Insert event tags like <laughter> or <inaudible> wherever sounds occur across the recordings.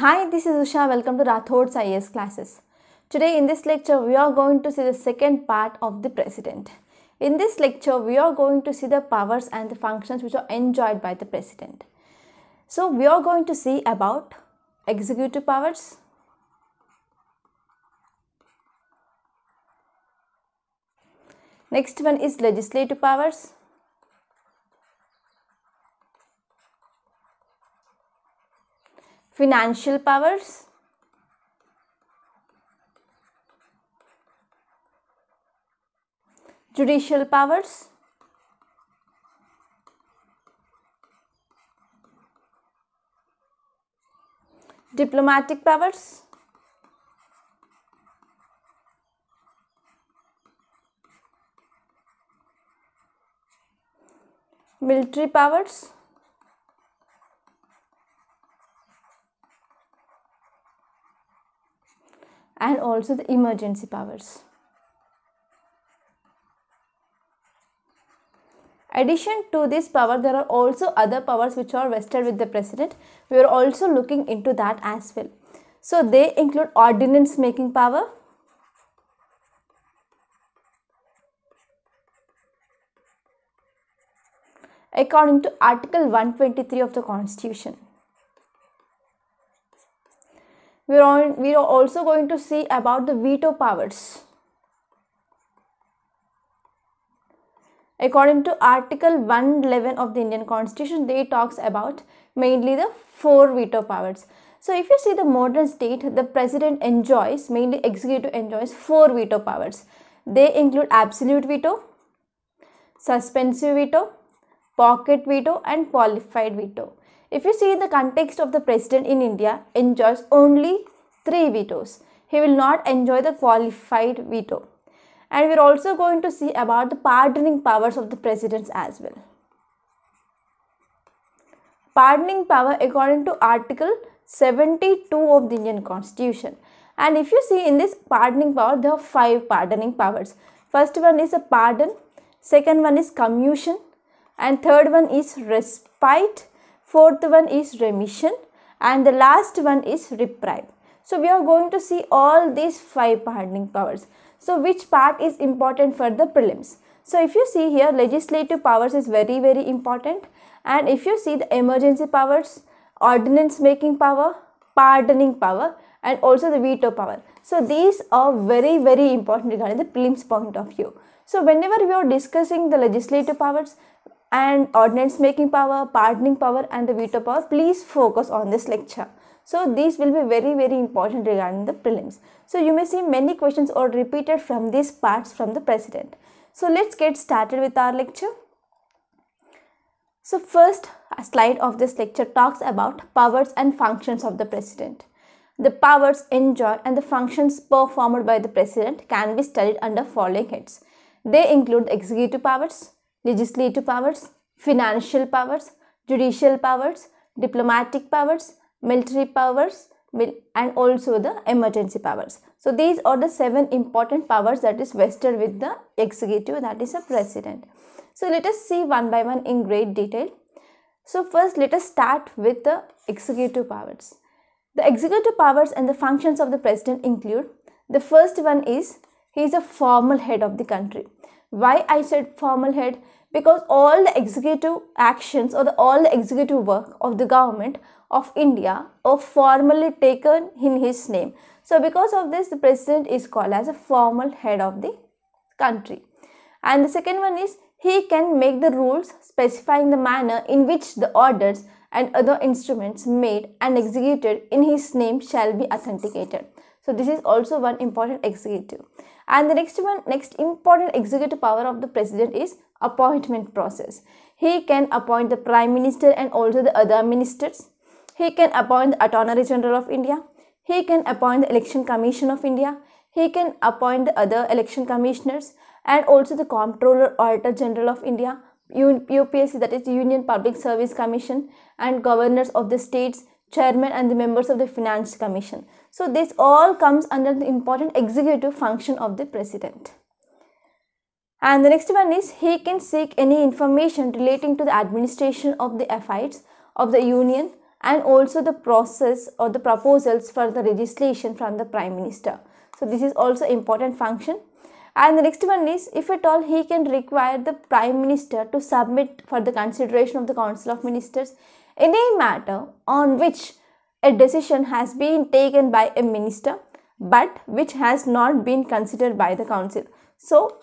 Hi, this is Usha. Welcome to Rathod's IS classes. Today in this lecture, we are going to see the second part of the president. In this lecture, we are going to see the powers and the functions which are enjoyed by the president. So, we are going to see about executive powers, next one is legislative powers, financial powers, judicial powers, diplomatic powers, military powers and also the emergency powers. Addition to this power, there are also other powers which are vested with the president. We are also looking into that as well. So they include ordinance making power, according to Article 123 of the Constitution we are, on, we are also going to see about the veto powers. According to Article 111 of the Indian Constitution, they talks about mainly the four veto powers. So if you see the modern state, the president enjoys, mainly executive enjoys four veto powers. They include absolute veto, suspensive veto, pocket veto and qualified veto. If you see in the context of the president in India enjoys only three vetoes. He will not enjoy the qualified veto. And we're also going to see about the pardoning powers of the presidents as well. Pardoning power according to Article 72 of the Indian Constitution. And if you see in this pardoning power, there are five pardoning powers. First one is a pardon, second one is commutation, and third one is respite, fourth one is remission and the last one is reprieve. So we are going to see all these five pardoning powers. So which part is important for the prelims? So if you see here legislative powers is very very important and if you see the emergency powers, ordinance making power, pardoning power and also the veto power. So these are very very important regarding the prelims point of view. So whenever we are discussing the legislative powers, and ordinance making power, pardoning power and the veto power, please focus on this lecture. So these will be very very important regarding the prelims. So you may see many questions or repeated from these parts from the president. So let's get started with our lecture. So first slide of this lecture talks about powers and functions of the president. The powers enjoyed and the functions performed by the president can be studied under following heads. They include executive powers, legislative powers, financial powers, judicial powers, diplomatic powers, military powers, and also the emergency powers. So these are the seven important powers that is vested with the executive that is a president. So let us see one by one in great detail. So first let us start with the executive powers. The executive powers and the functions of the president include the first one is he is a formal head of the country. Why I said formal head? Because all the executive actions or the, all the executive work of the government of India are formally taken in his name. So because of this, the president is called as a formal head of the country. And the second one is he can make the rules specifying the manner in which the orders and other instruments made and executed in his name shall be authenticated. So this is also one important executive. And the next one, next important executive power of the president is appointment process. He can appoint the prime minister and also the other ministers. He can appoint the Attorney General of India. He can appoint the Election Commission of India. He can appoint the other election commissioners and also the Comptroller Auditor General of India, UPSC that is Union Public Service Commission and governors of the states, chairman and the members of the Finance Commission. So this all comes under the important executive function of the president. And the next one is he can seek any information relating to the administration of the affairs of the union and also the process or the proposals for the legislation from the prime minister. So this is also important function. And the next one is if at all he can require the prime minister to submit for the consideration of the council of ministers any matter on which a decision has been taken by a minister but which has not been considered by the council. So,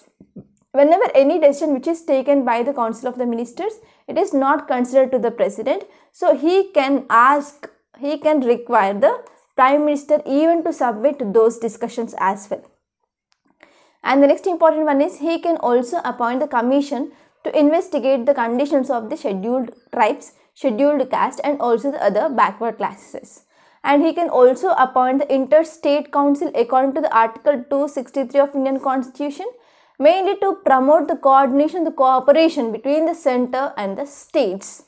whenever any decision which is taken by the council of the ministers, it is not considered to the president. So, he can ask, he can require the prime minister even to submit those discussions as well. And the next important one is he can also appoint the commission to investigate the conditions of the scheduled tribes scheduled caste and also the other backward classes. And he can also appoint the interstate council according to the Article 263 of Indian Constitution, mainly to promote the coordination, the cooperation between the center and the states.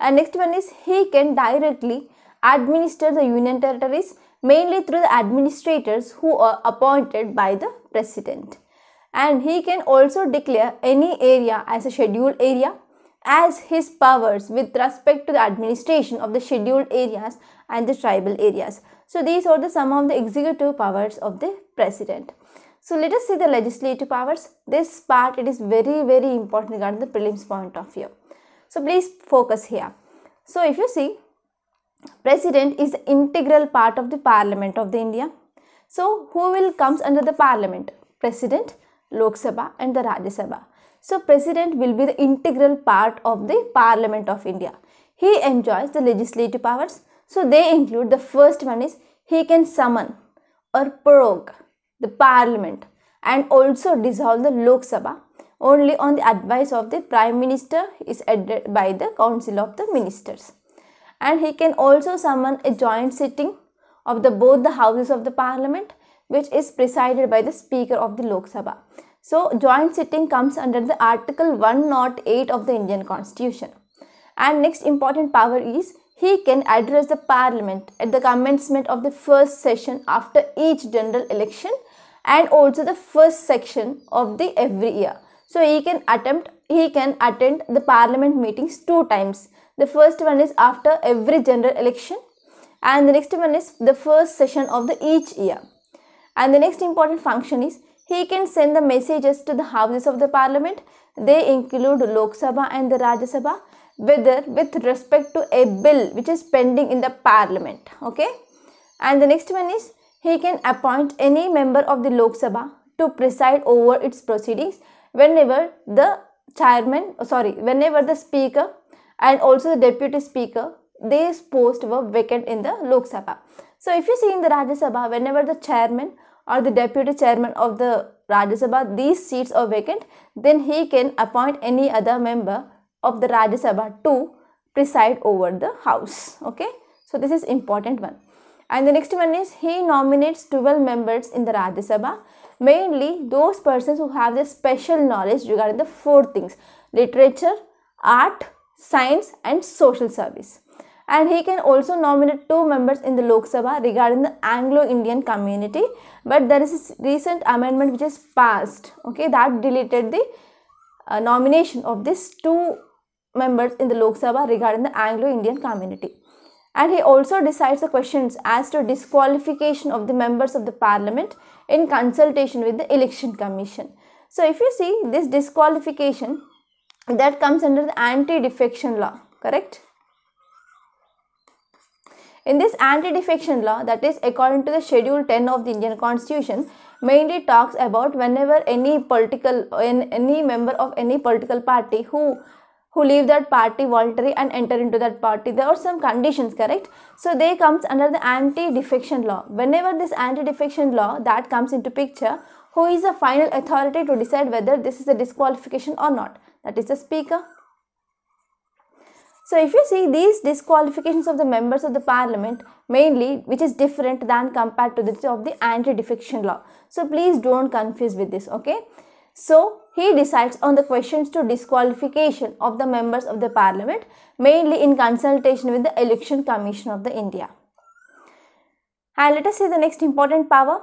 And next one is he can directly administer the union territories mainly through the administrators who are appointed by the president. And he can also declare any area as a scheduled area as his powers with respect to the administration of the scheduled areas and the tribal areas. So these are the some of the executive powers of the president. So let us see the legislative powers. This part it is very very important regarding the prelims point of view. So please focus here. So if you see president is the integral part of the parliament of the India. So who will comes under the parliament? President, Lok Sabha and the Rajya Sabha. So President will be the integral part of the Parliament of India. He enjoys the legislative powers. So they include the first one is he can summon or prorogue the Parliament and also dissolve the Lok Sabha only on the advice of the Prime Minister is added by the Council of the Ministers. And he can also summon a joint sitting of the both the houses of the Parliament which is presided by the Speaker of the Lok Sabha. So joint sitting comes under the Article 108 of the Indian Constitution. And next important power is he can address the parliament at the commencement of the first session after each general election and also the first section of the every year. So he can attempt he can attend the parliament meetings two times. The first one is after every general election and the next one is the first session of the each year. And the next important function is he can send the messages to the houses of the parliament. They include Lok Sabha and the Rajya Sabha whether with respect to a bill which is pending in the parliament. Okay. And the next one is he can appoint any member of the Lok Sabha to preside over its proceedings whenever the chairman, sorry, whenever the speaker and also the deputy speaker, these posts were vacant in the Lok Sabha. So if you see in the Rajya Sabha, whenever the chairman or the deputy chairman of the Rajya Sabha, these seats are vacant, then he can appoint any other member of the Rajya Sabha to preside over the house. Okay, so this is important one. And the next one is he nominates 12 members in the Rajya Sabha, mainly those persons who have the special knowledge regarding the four things literature, art, science, and social service and he can also nominate two members in the Lok Sabha regarding the Anglo-Indian community but there is a recent amendment which is passed okay that deleted the uh, nomination of these two members in the Lok Sabha regarding the Anglo-Indian community and he also decides the questions as to disqualification of the members of the parliament in consultation with the election commission. So if you see this disqualification that comes under the anti-defection law correct in this anti-defection law that is according to the schedule 10 of the Indian constitution mainly talks about whenever any political any member of any political party who who leave that party voluntarily and enter into that party. There are some conditions, correct? So they comes under the anti-defection law. Whenever this anti-defection law that comes into picture, who is the final authority to decide whether this is a disqualification or not? That is the speaker so if you see these disqualifications of the members of the parliament mainly which is different than compared to the of the anti-defection law. So please don't confuse with this okay. So he decides on the questions to disqualification of the members of the parliament mainly in consultation with the election commission of the India. And let us see the next important power.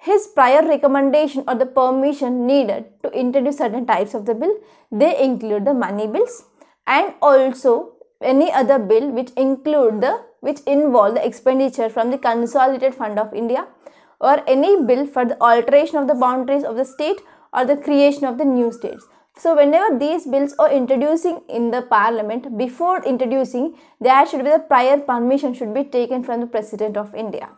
His prior recommendation or the permission needed to introduce certain types of the bill, they include the money bills, and also any other bill which include the which involve the expenditure from the consolidated fund of India or any bill for the alteration of the boundaries of the state or the creation of the new states. So whenever these bills are introducing in the parliament, before introducing, there should be the prior permission should be taken from the president of India.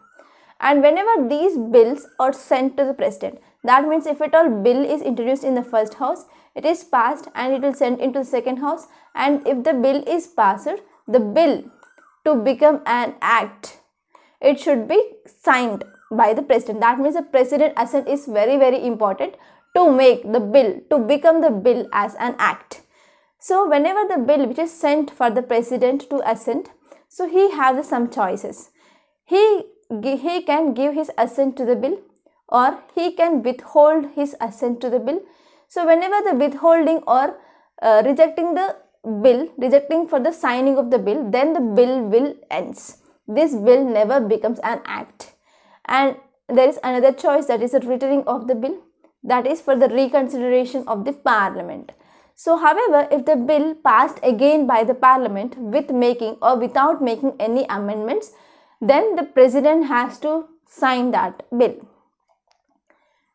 And whenever these bills are sent to the president, that means if at all bill is introduced in the first house, it is passed and it will send into the second house and if the bill is passed the bill to become an act it should be signed by the president that means the president assent is very very important to make the bill to become the bill as an act so whenever the bill which is sent for the president to assent so he has some choices he he can give his assent to the bill or he can withhold his assent to the bill so whenever the withholding or uh, rejecting the bill, rejecting for the signing of the bill, then the bill will ends. This bill never becomes an act. And there is another choice that is the returning of the bill that is for the reconsideration of the parliament. So however, if the bill passed again by the parliament with making or without making any amendments, then the president has to sign that bill.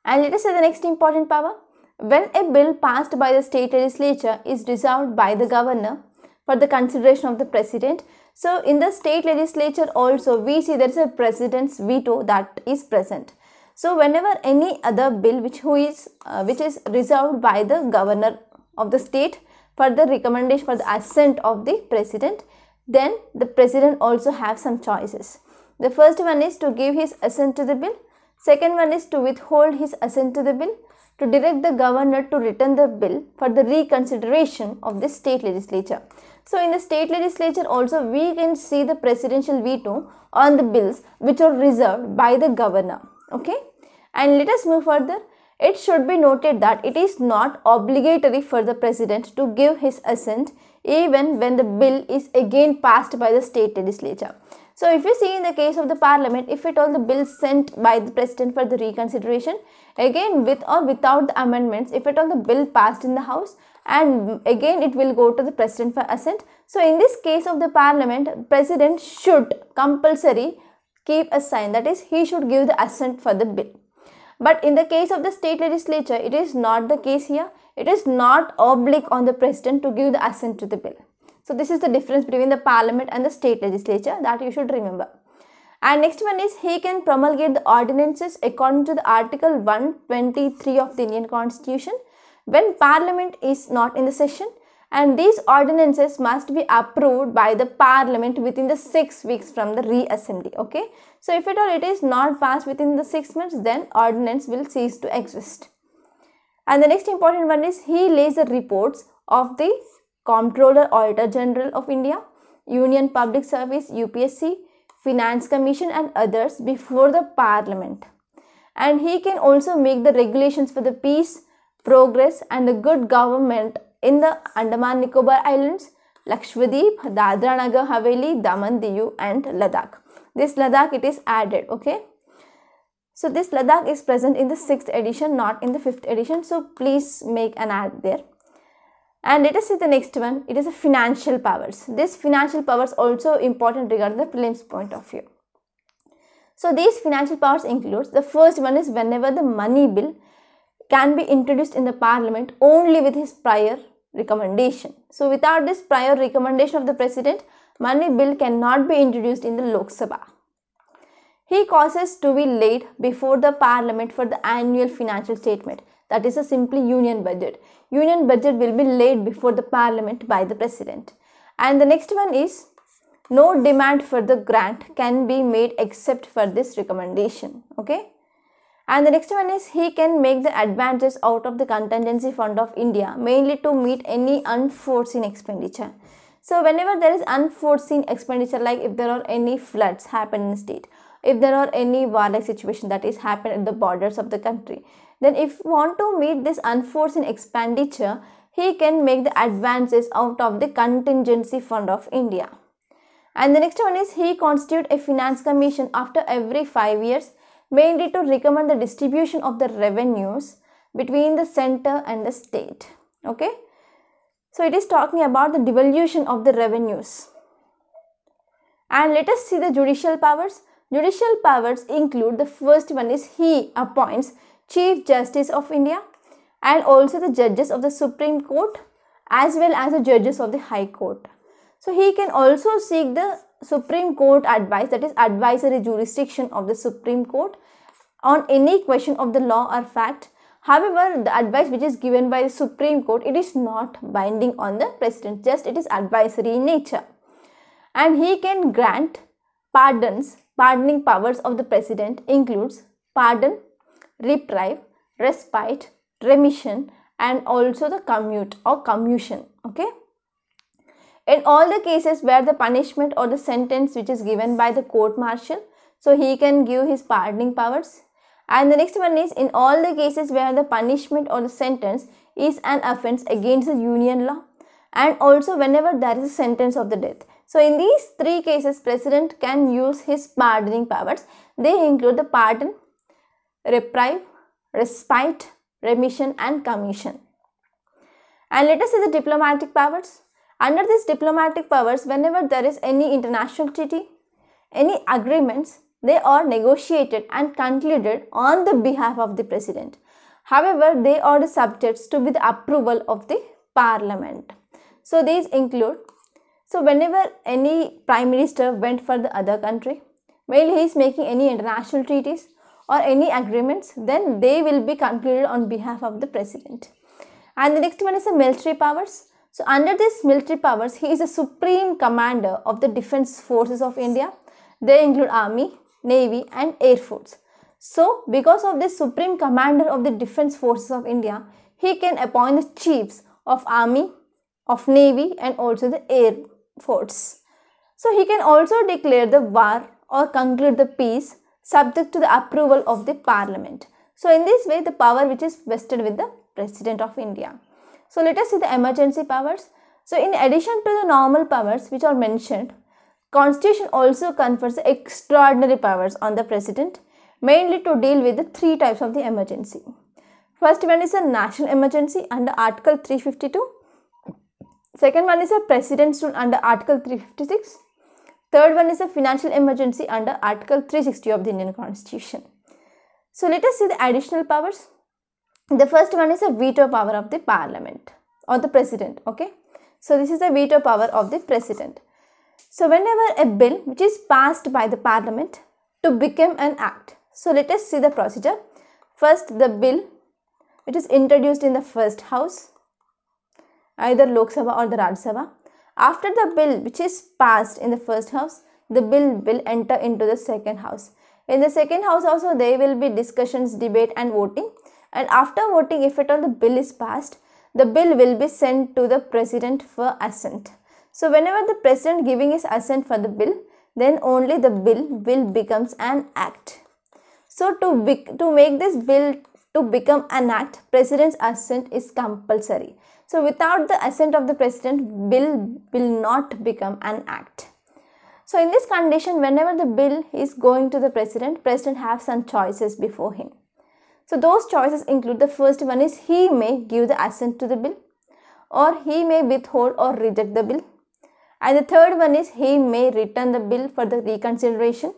And let us say the next important power, when a bill passed by the state legislature is resolved by the governor for the consideration of the president. So in the state legislature also we see there is a president's veto that is present. So whenever any other bill which who is uh, which is resolved by the governor of the state for the recommendation for the assent of the president, then the president also have some choices. The first one is to give his assent to the bill. Second one is to withhold his assent to the bill to direct the governor to return the bill for the reconsideration of the state legislature. So in the state legislature also we can see the presidential veto on the bills which are reserved by the governor. Okay. And let us move further. It should be noted that it is not obligatory for the president to give his assent even when the bill is again passed by the state legislature. So if you see in the case of the parliament, if at all the bills sent by the president for the reconsideration, again with or without the amendments, if at all the bill passed in the house and again it will go to the president for assent. So in this case of the parliament, president should compulsory keep a sign that is he should give the assent for the bill. But in the case of the state legislature, it is not the case here. It is not oblique on the president to give the assent to the bill. So this is the difference between the parliament and the state legislature that you should remember. And next one is he can promulgate the ordinances according to the article 123 of the Indian constitution when parliament is not in the session and these ordinances must be approved by the parliament within the 6 weeks from the reassembly okay so if at all it is not passed within the 6 months then ordinance will cease to exist and the next important one is he lays the reports of the Comptroller Auditor General of India, Union Public Service UPSC, Finance Commission and others before the Parliament. And he can also make the regulations for the peace, progress and the good government in the Andaman Nicobar Islands, Lakshadweep, Dadra Nagar Haveli, Daman Diu and Ladakh. This Ladakh it is added, okay. So this Ladakh is present in the 6th edition, not in the 5th edition. So please make an add there and let us see the next one it is a financial powers this financial powers also important regarding the prelims point of view so these financial powers includes the first one is whenever the money bill can be introduced in the parliament only with his prior recommendation so without this prior recommendation of the president money bill cannot be introduced in the lok sabha he causes to be laid before the parliament for the annual financial statement that is a simply union budget union budget will be laid before the parliament by the president and the next one is no demand for the grant can be made except for this recommendation okay and the next one is he can make the advances out of the contingency fund of India mainly to meet any unforeseen expenditure. So whenever there is unforeseen expenditure like if there are any floods happen in state, if there are any warlike situation that is happen at the borders of the country, then if want to meet this unforeseen expenditure, he can make the advances out of the contingency fund of India. And the next one is he constitute a finance commission after every 5 years mainly to recommend the distribution of the revenues between the center and the state. Okay. So it is talking about the devolution of the revenues. And let us see the judicial powers. Judicial powers include the first one is he appoints Chief Justice of India and also the judges of the Supreme Court as well as the judges of the High Court. So he can also seek the Supreme Court advice that is advisory jurisdiction of the Supreme Court on any question of the law or fact. However, the advice which is given by the Supreme Court, it is not binding on the president, just it is advisory in nature. And he can grant pardons, pardoning powers of the president includes pardon reprieve, respite, remission and also the commute or commutation. Okay. In all the cases where the punishment or the sentence which is given by the court martial, so he can give his pardoning powers. And the next one is in all the cases where the punishment or the sentence is an offense against the union law and also whenever there is a sentence of the death. So in these three cases, president can use his pardoning powers. They include the pardon, reprieve, respite, remission and commission. And let us see the diplomatic powers. Under these diplomatic powers, whenever there is any international treaty, any agreements, they are negotiated and concluded on the behalf of the president. However, they are the subjects to be the approval of the parliament. So these include, so whenever any prime minister went for the other country, while he is making any international treaties, or any agreements, then they will be concluded on behalf of the president. And the next one is the military powers. So under this military powers, he is the supreme commander of the defense forces of India. They include army, navy and air force. So because of this supreme commander of the defense forces of India, he can appoint the chiefs of army, of navy and also the air force. So he can also declare the war or conclude the peace subject to the approval of the parliament. So in this way the power which is vested with the president of India. So let us see the emergency powers. So in addition to the normal powers which are mentioned, constitution also confers extraordinary powers on the president mainly to deal with the three types of the emergency. First one is a national emergency under Article 352. Second one is a president's rule under Article 356. Third one is a financial emergency under Article 360 of the Indian Constitution. So let us see the additional powers. The first one is a veto power of the parliament or the president. Okay. So this is the veto power of the president. So whenever a bill which is passed by the parliament to become an act. So let us see the procedure. First the bill which is introduced in the first house either Lok Sabha or the Raj Sabha after the bill which is passed in the first house, the bill will enter into the second house. In the second house also there will be discussions, debate and voting. And after voting, if at all the bill is passed, the bill will be sent to the president for assent. So whenever the president giving his assent for the bill, then only the bill will becomes an act. So to, be, to make this bill to become an act, president's assent is compulsory. So without the assent of the president, bill will not become an act. So in this condition, whenever the bill is going to the president, president have some choices before him. So those choices include the first one is he may give the assent to the bill or he may withhold or reject the bill. And the third one is he may return the bill for the reconsideration.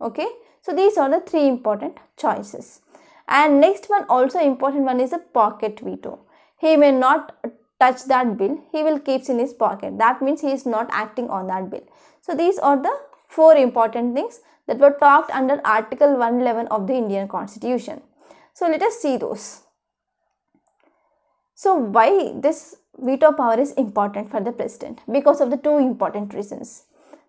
Okay. So these are the three important choices. And next one also important one is a pocket veto he may not touch that bill he will keeps in his pocket that means he is not acting on that bill so these are the four important things that were talked under article 111 of the indian constitution so let us see those so why this veto power is important for the president because of the two important reasons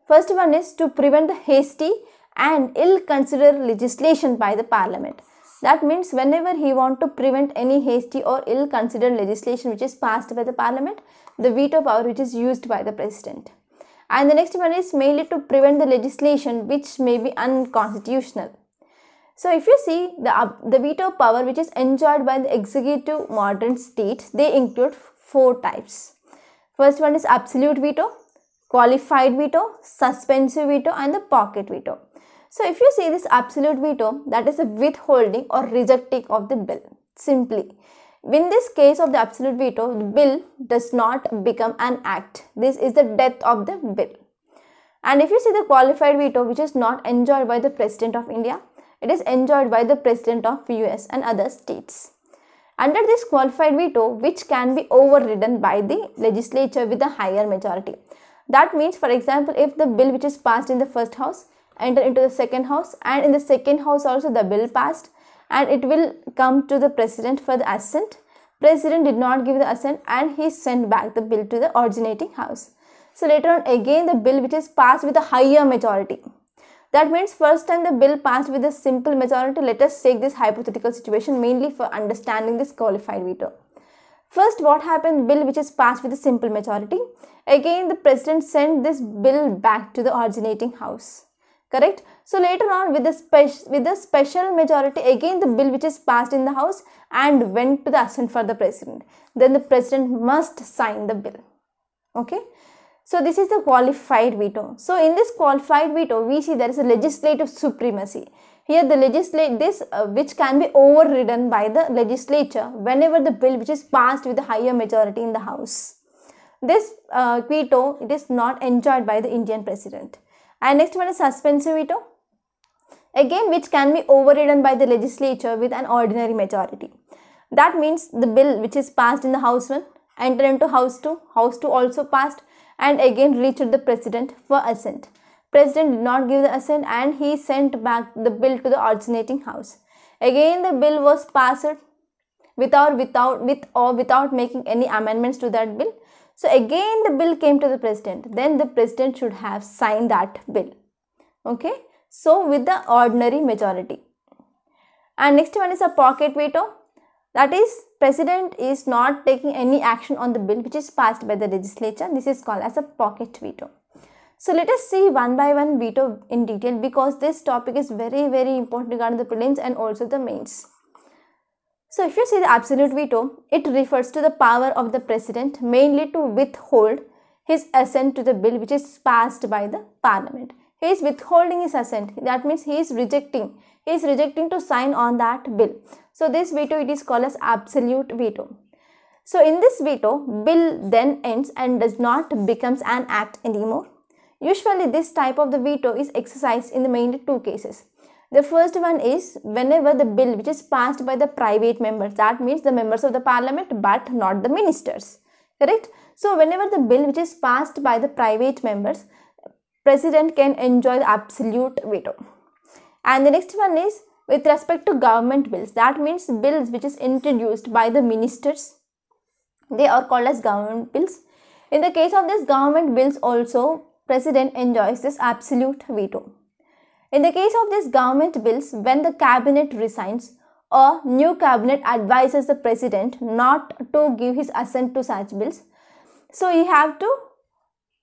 first one is to prevent the hasty and ill-considered legislation by the parliament that means whenever he want to prevent any hasty or ill-considered legislation which is passed by the parliament, the veto power which is used by the president. And the next one is mainly to prevent the legislation which may be unconstitutional. So if you see the, uh, the veto power which is enjoyed by the executive modern states, they include four types. First one is absolute veto, qualified veto, suspensive veto and the pocket veto. So if you see this absolute veto, that is a withholding or rejecting of the bill, simply. In this case of the absolute veto, the bill does not become an act. This is the death of the bill. And if you see the qualified veto, which is not enjoyed by the President of India, it is enjoyed by the President of US and other states. Under this qualified veto, which can be overridden by the legislature with a higher majority. That means, for example, if the bill which is passed in the first house enter into the second house and in the second house also the bill passed and it will come to the president for the assent president did not give the assent and he sent back the bill to the originating house so later on again the bill which is passed with a higher majority that means first time the bill passed with a simple majority let us take this hypothetical situation mainly for understanding this qualified veto First, what happened? Bill which is passed with a simple majority. Again, the president sent this bill back to the originating house correct so later on with the with the special majority again the bill which is passed in the house and went to the assent for the president then the president must sign the bill okay so this is the qualified veto so in this qualified veto we see there is a legislative supremacy here the legislate this uh, which can be overridden by the legislature whenever the bill which is passed with the higher majority in the house this uh, veto it is not enjoyed by the indian president and next one is suspensive veto. Again, which can be overridden by the legislature with an ordinary majority. That means the bill which is passed in the House 1 entered into House 2, House 2 also passed and again reached the President for assent. President did not give the assent and he sent back the bill to the originating house. Again the bill was passed without without with or without making any amendments to that bill so again the bill came to the president. Then the president should have signed that bill. Okay. So with the ordinary majority. And next one is a pocket veto. That is president is not taking any action on the bill which is passed by the legislature. This is called as a pocket veto. So let us see one by one veto in detail because this topic is very very important regarding the prelims and also the mains. So if you see the absolute veto, it refers to the power of the president mainly to withhold his assent to the bill which is passed by the parliament. He is withholding his assent. That means he is rejecting. He is rejecting to sign on that bill. So this veto it is called as absolute veto. So in this veto, bill then ends and does not becomes an act anymore. Usually this type of the veto is exercised in the mainly two cases. The first one is whenever the bill which is passed by the private members, that means the members of the parliament but not the ministers, correct? So whenever the bill which is passed by the private members, president can enjoy absolute veto. And the next one is with respect to government bills, that means bills which is introduced by the ministers, they are called as government bills. In the case of this government bills also, president enjoys this absolute veto. In the case of these government bills, when the cabinet resigns, a new cabinet advises the president not to give his assent to such bills. So you have to,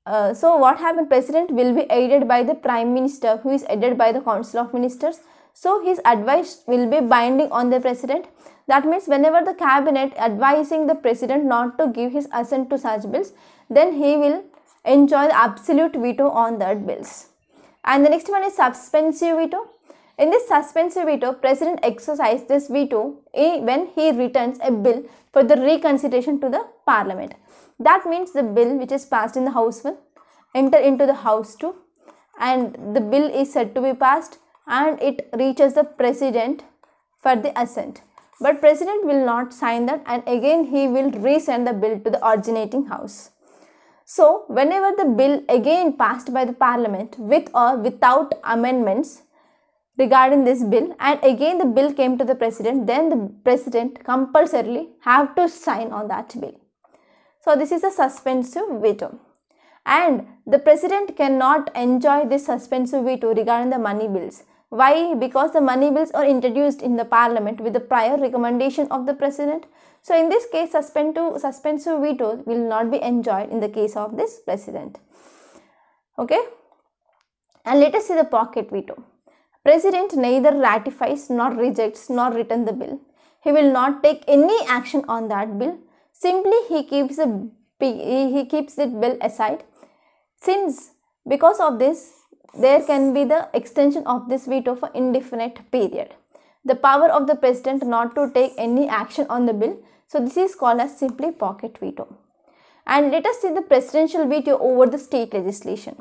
uh, so what happened, president will be aided by the prime minister who is aided by the council of ministers. So his advice will be binding on the president. That means whenever the cabinet advising the president not to give his assent to such bills, then he will enjoy the absolute veto on that bills. And the next one is suspensive veto. In this suspensive veto, President exercises this veto when he returns a bill for the reconsideration to the Parliament. That means the bill which is passed in the House will enter into the House too, and the bill is said to be passed and it reaches the President for the assent. But President will not sign that and again he will resend the bill to the originating House. So, whenever the bill again passed by the parliament with or without amendments regarding this bill and again the bill came to the president, then the president compulsorily have to sign on that bill. So, this is a suspensive veto and the president cannot enjoy this suspensive veto regarding the money bills why? Because the money bills are introduced in the parliament with the prior recommendation of the president. So in this case, suspensive veto will not be enjoyed in the case of this president. Okay. And let us see the pocket veto. President neither ratifies nor rejects nor returns the bill. He will not take any action on that bill. Simply he keeps the he keeps the bill aside. Since because of this there can be the extension of this veto for indefinite period. The power of the president not to take any action on the bill. So this is called as simply pocket veto. And let us see the presidential veto over the state legislation.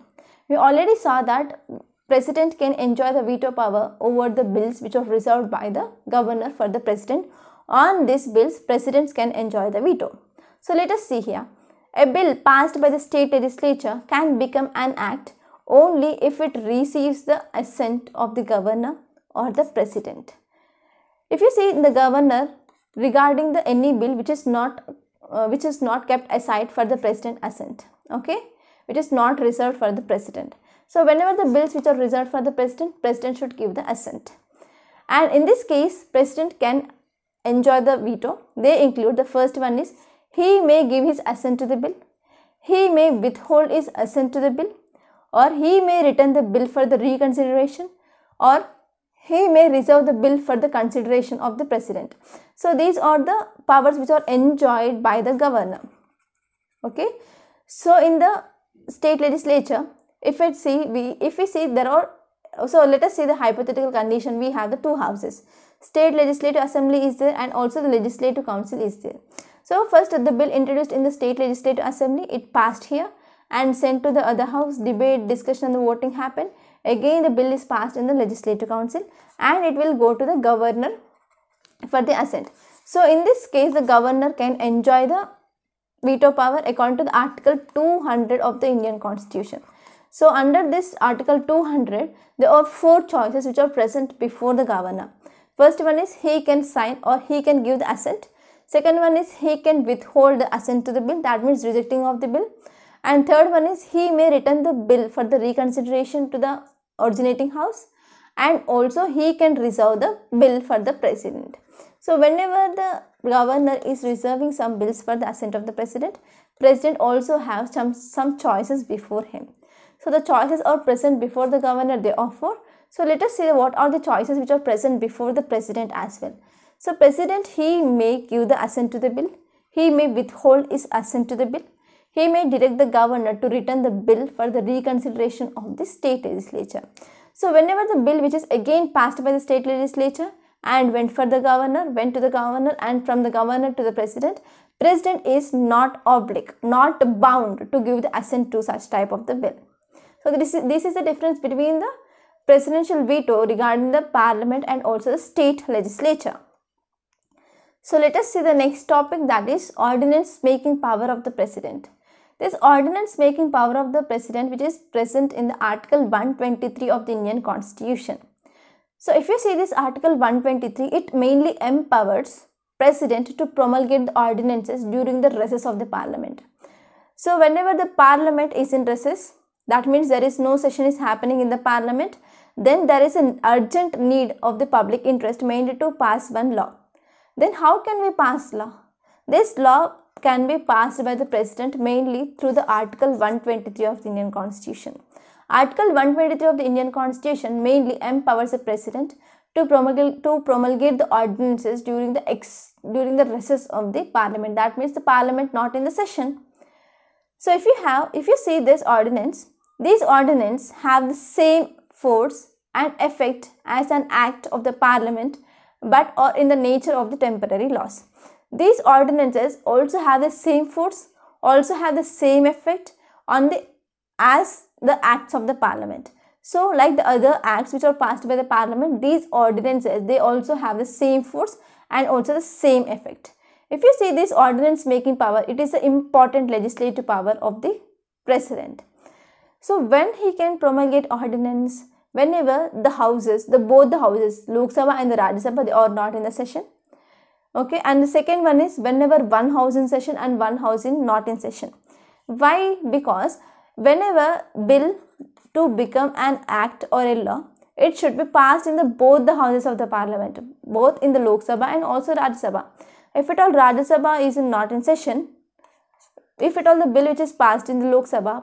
We already saw that president can enjoy the veto power over the bills which are reserved by the governor for the president. On these bills, presidents can enjoy the veto. So let us see here. A bill passed by the state legislature can become an act only if it receives the assent of the governor or the president. If you see the governor regarding the any bill which is not uh, which is not kept aside for the president assent, okay, which is not reserved for the president. So whenever the bills which are reserved for the president, president should give the assent. And in this case, president can enjoy the veto. They include the first one is he may give his assent to the bill. He may withhold his assent to the bill or he may return the bill for the reconsideration or he may reserve the bill for the consideration of the president. So these are the powers which are enjoyed by the governor. Okay. So in the state legislature, if we see we if we see there are so let us see the hypothetical condition we have the two houses. State legislative assembly is there and also the legislative council is there. So first the bill introduced in the state legislative assembly it passed here and sent to the other house. Debate, discussion, and voting happen. Again, the bill is passed in the Legislative Council and it will go to the governor for the assent. So, in this case, the governor can enjoy the veto power according to the Article 200 of the Indian Constitution. So, under this Article 200, there are four choices which are present before the governor. First one is he can sign or he can give the assent. Second one is he can withhold the assent to the bill, that means rejecting of the bill and third one is he may return the bill for the reconsideration to the originating house and also he can reserve the bill for the president. So whenever the governor is reserving some bills for the assent of the president, president also has some, some choices before him. So the choices are present before the governor they offer. So let us see what are the choices which are present before the president as well. So president he may give the assent to the bill. He may withhold his assent to the bill he may direct the governor to return the bill for the reconsideration of the state legislature. So whenever the bill which is again passed by the state legislature and went for the governor, went to the governor and from the governor to the president, president is not obliged, not bound to give the assent to such type of the bill. So this is, this is the difference between the presidential veto regarding the parliament and also the state legislature. So let us see the next topic that is ordinance making power of the president. This ordinance making power of the president which is present in the article 123 of the Indian constitution. So if you see this article 123 it mainly empowers president to promulgate the ordinances during the recess of the parliament. So whenever the parliament is in recess that means there is no session is happening in the parliament then there is an urgent need of the public interest mainly to pass one law. Then how can we pass law? This law can be passed by the president mainly through the Article 123 of the Indian Constitution. Article 123 of the Indian Constitution mainly empowers the president to promulgate, to promulgate the ordinances during the ex, during the recess of the parliament. That means the parliament not in the session. So if you have if you see this ordinance, these ordinances have the same force and effect as an act of the parliament but are in the nature of the temporary laws. These ordinances also have the same force, also have the same effect on the as the acts of the parliament. So like the other acts which are passed by the parliament, these ordinances, they also have the same force and also the same effect. If you see this ordinance making power, it is the important legislative power of the president. So when he can promulgate ordinance, whenever the houses, the both the houses, Lok Sabha and the Rajya Sabha, they are not in the session okay and the second one is whenever one house in session and one house in not in session why because whenever bill to become an act or a law it should be passed in the both the houses of the parliament both in the lok sabha and also rajya sabha if at all rajya sabha is in not in session if at all the bill which is passed in the lok sabha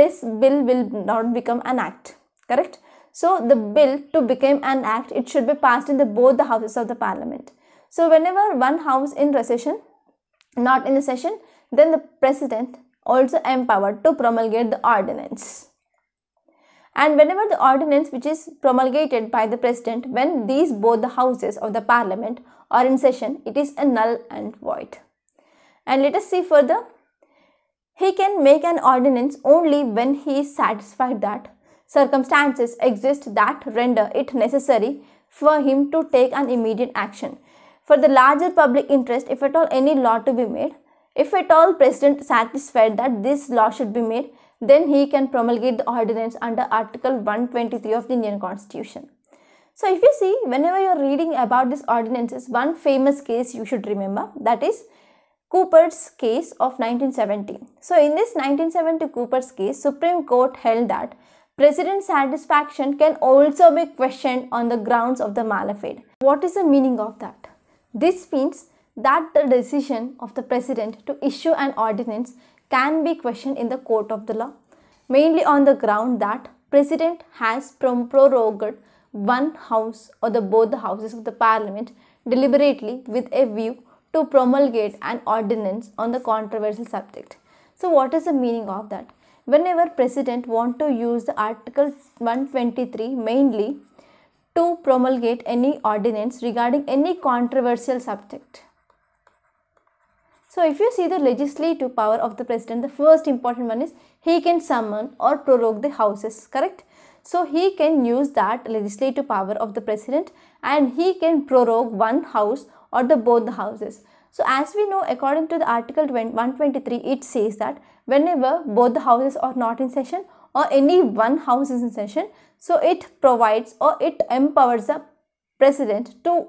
this bill will not become an act correct so the bill to become an act it should be passed in the both the houses of the parliament so whenever one house in recession, not in the session, then the president also empowered to promulgate the ordinance. And whenever the ordinance which is promulgated by the president, when these both the houses of the parliament are in session, it is a null and void. And let us see further. He can make an ordinance only when he is satisfied that circumstances exist that render it necessary for him to take an immediate action for the larger public interest if at all any law to be made if at all president satisfied that this law should be made then he can promulgate the ordinance under article 123 of the indian constitution so if you see whenever you are reading about these ordinances one famous case you should remember that is Cooper's case of 1970. So in this 1970 Cooper's case, Supreme Court held that president's satisfaction can also be questioned on the grounds of the malafide. What is the meaning of that? This means that the decision of the president to issue an ordinance can be questioned in the court of the law, mainly on the ground that president has prorogued one house or the both the houses of the parliament deliberately with a view to promulgate an ordinance on the controversial subject. So what is the meaning of that? Whenever president want to use the article 123 mainly to promulgate any ordinance regarding any controversial subject. So if you see the legislative power of the president, the first important one is he can summon or prorogue the houses, correct? So he can use that legislative power of the president and he can prorogue one house or the both the houses. So as we know according to the article 123 it says that whenever both the houses are not in session or any one house is in session so it provides or it empowers the president to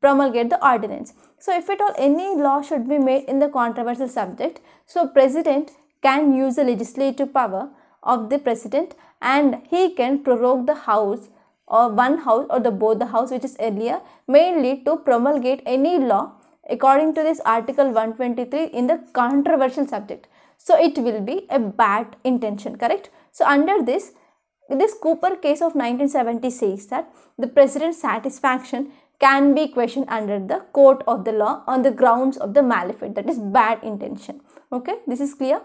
promulgate the ordinance. So if at all any law should be made in the controversial subject, so president can use the legislative power of the president and he can prorogue the house or one house or the both the house which is earlier mainly to promulgate any law according to this article 123 in the controversial subject so it will be a bad intention correct so under this this Cooper case of 1976 says that the president's satisfaction can be questioned under the court of the law on the grounds of the malefit that is bad intention. Okay, this is clear.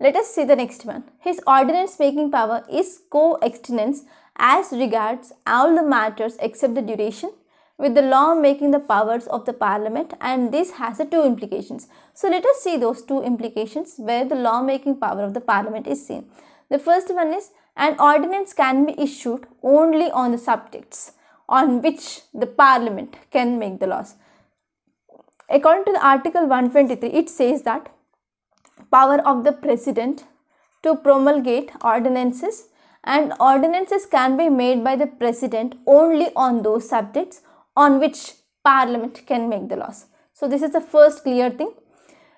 Let us see the next one. His ordinance making power is co-extenens as regards all the matters except the duration with the law making the powers of the parliament and this has the two implications. So let us see those two implications where the law making power of the parliament is seen. The first one is an ordinance can be issued only on the subjects on which the parliament can make the laws. According to the article 123, it says that power of the president to promulgate ordinances and ordinances can be made by the president only on those subjects on which parliament can make the laws. So this is the first clear thing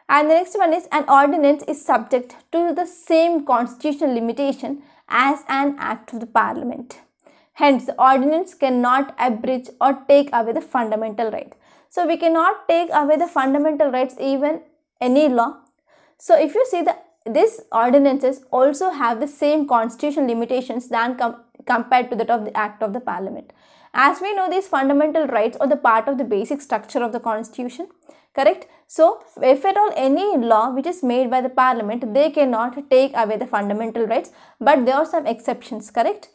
and the next one is an ordinance is subject to the same constitutional limitation as an act of the parliament. Hence, the ordinance cannot abridge or take away the fundamental right. So, we cannot take away the fundamental rights even any law. So, if you see the these ordinances also have the same constitutional limitations than com compared to that of the Act of the Parliament. As we know, these fundamental rights are the part of the basic structure of the Constitution, correct? So, if at all any law which is made by the Parliament, they cannot take away the fundamental rights, but there are some exceptions, correct?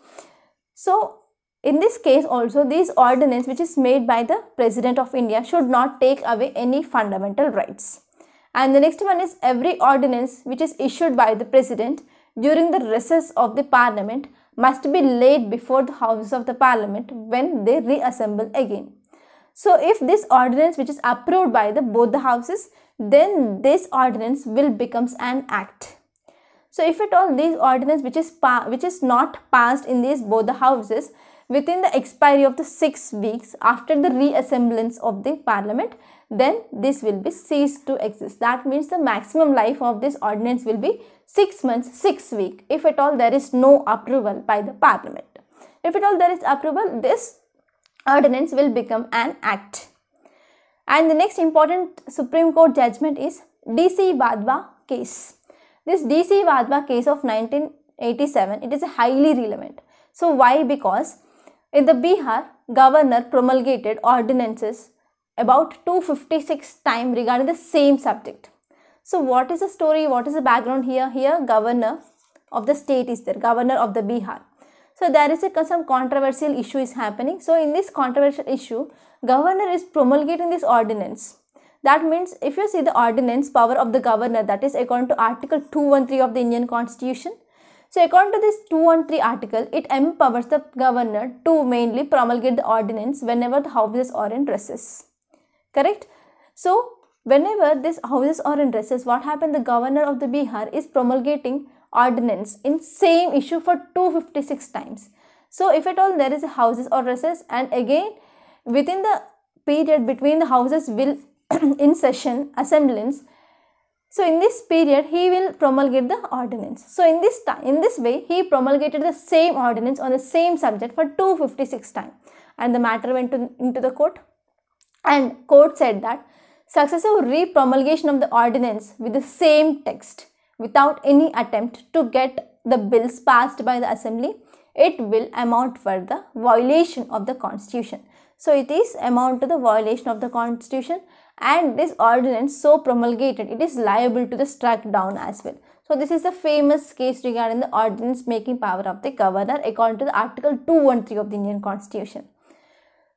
So, in this case also, this ordinance which is made by the President of India should not take away any fundamental rights. And the next one is every ordinance which is issued by the President during the recess of the Parliament must be laid before the Houses of the Parliament when they reassemble again. So if this ordinance which is approved by the both the houses, then this ordinance will becomes an act. So if at all this ordinance which is which is not passed in these both the houses within the expiry of the 6 weeks after the reassemblance of the parliament, then this will be ceased to exist. That means the maximum life of this ordinance will be 6 months, 6 week if at all there is no approval by the parliament. If at all there is approval, this ordinance will become an act. And the next important Supreme Court judgment is DC Vadva case. This DC Vadva case of 1987, it is highly relevant. So why? Because in the Bihar, governor promulgated ordinances about 256 times regarding the same subject. So what is the story? What is the background here? Here governor of the state is there, governor of the Bihar. So there is a, some controversial issue is happening. So in this controversial issue, governor is promulgating this ordinance. That means if you see the ordinance power of the governor that is according to article 213 of the Indian constitution. So according to this 213 article, it empowers the governor to mainly promulgate the ordinance whenever the houses are or in dresses. Correct? So Whenever these houses are in recess, what happened? The governor of the Bihar is promulgating ordinance in same issue for 256 times. So if at all there is houses or recess and again within the period between the houses will <clears throat> in session assemblance. So in this period he will promulgate the ordinance. So in this time in this way he promulgated the same ordinance on the same subject for 256 times and the matter went to, into the court and court said that successive re-promulgation of the ordinance with the same text without any attempt to get the bills passed by the assembly, it will amount for the violation of the constitution. So it is amount to the violation of the constitution and this ordinance so promulgated, it is liable to the struck down as well. So this is the famous case regarding the ordinance making power of the governor according to the article 213 of the Indian constitution.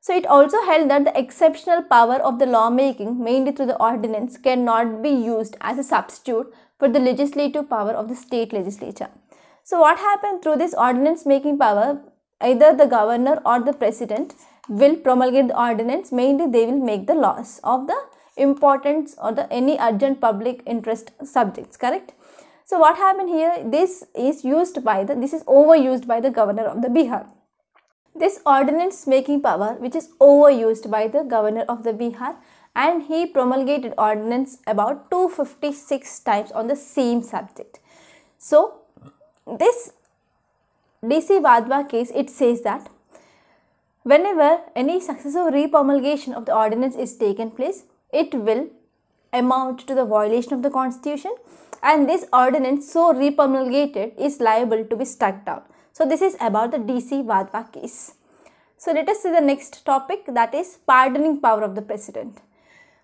So it also held that the exceptional power of the lawmaking, mainly through the ordinance, cannot be used as a substitute for the legislative power of the state legislature. So what happened through this ordinance making power, either the governor or the president will promulgate the ordinance, mainly they will make the laws of the importance or the any urgent public interest subjects, correct? So what happened here, this is used by the, this is overused by the governor of the Bihar this ordinance making power which is overused by the governor of the Bihar and he promulgated ordinance about 256 times on the same subject. So this DC Vadva case it says that whenever any successive re-promulgation of the ordinance is taken place it will amount to the violation of the constitution and this ordinance so re-promulgated is liable to be struck down. So this is about the DC Vadva case. So let us see the next topic that is pardoning power of the president.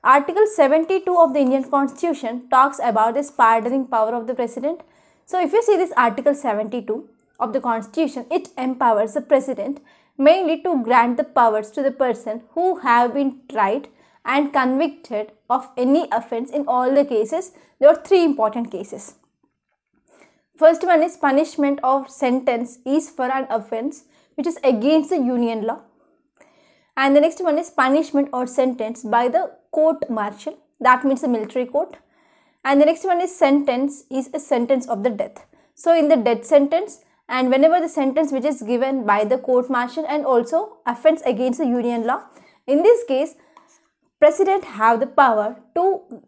Article 72 of the Indian constitution talks about this pardoning power of the president. So if you see this article 72 of the constitution, it empowers the president mainly to grant the powers to the person who have been tried and convicted of any offense in all the cases. There are three important cases. First one is punishment or sentence is for an offense which is against the union law. And the next one is punishment or sentence by the court martial, that means the military court. And the next one is sentence is a sentence of the death. So in the death sentence and whenever the sentence which is given by the court martial and also offense against the union law, in this case, president have the power to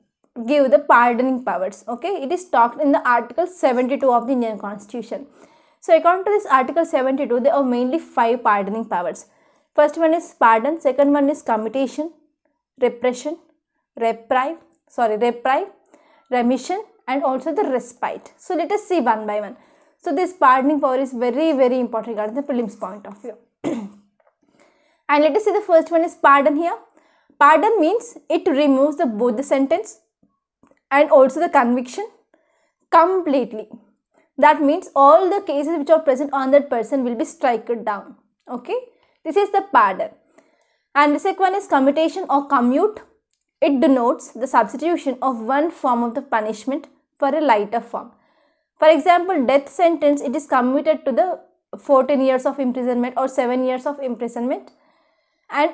give the pardoning powers. Okay, it is talked in the Article 72 of the Indian Constitution. So according to this Article 72, there are mainly five pardoning powers. First one is pardon, second one is commutation, repression, reprieve, sorry, reprieve, remission and also the respite. So let us see one by one. So this pardoning power is very, very important regarding the prelims point of view. <clears throat> and let us see the first one is pardon here. Pardon means it removes the both the sentence and also the conviction completely. That means all the cases which are present on that person will be struck down. Okay. This is the pardon. And the second one is commutation or commute. It denotes the substitution of one form of the punishment for a lighter form. For example, death sentence, it is commuted to the 14 years of imprisonment or 7 years of imprisonment. And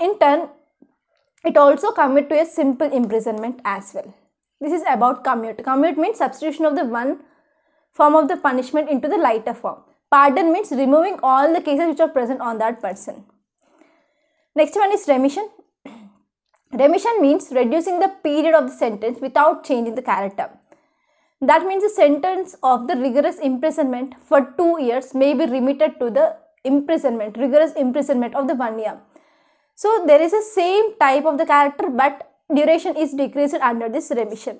in turn, it also commit to a simple imprisonment as well. This is about commute. Commute means substitution of the one form of the punishment into the lighter form. Pardon means removing all the cases which are present on that person. Next one is remission. <clears throat> remission means reducing the period of the sentence without changing the character. That means the sentence of the rigorous imprisonment for two years may be remitted to the imprisonment, rigorous imprisonment of the one year. So there is a same type of the character but duration is decreased under this remission.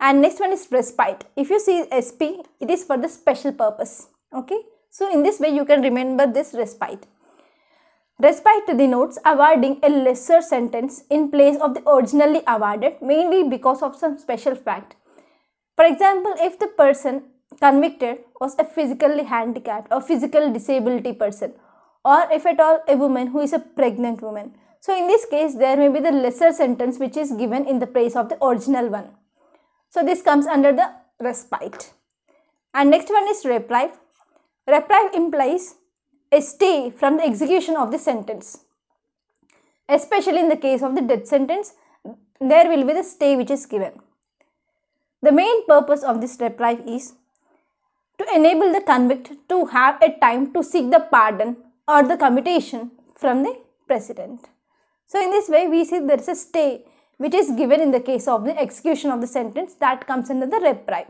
And next one is respite. If you see SP, it is for the special purpose. Okay. So in this way, you can remember this respite. Respite denotes awarding a lesser sentence in place of the originally awarded mainly because of some special fact. For example, if the person convicted was a physically handicapped or physical disability person or if at all a woman who is a pregnant woman so in this case, there may be the lesser sentence which is given in the place of the original one. So this comes under the respite. And next one is reprieve. Reprieve implies a stay from the execution of the sentence. Especially in the case of the death sentence, there will be the stay which is given. The main purpose of this reprieve is to enable the convict to have a time to seek the pardon or the commutation from the president. So in this way, we see there is a stay which is given in the case of the execution of the sentence that comes under the reprieve.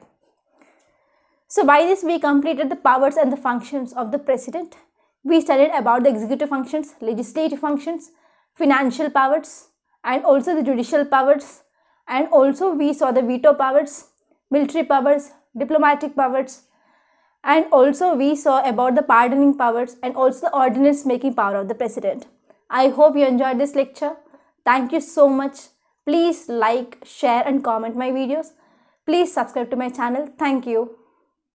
So by this, we completed the powers and the functions of the president. We studied about the executive functions, legislative functions, financial powers, and also the judicial powers. And also we saw the veto powers, military powers, diplomatic powers, and also we saw about the pardoning powers and also the ordinance making power of the president. I hope you enjoyed this lecture. Thank you so much. Please like, share and comment my videos. Please subscribe to my channel. Thank you.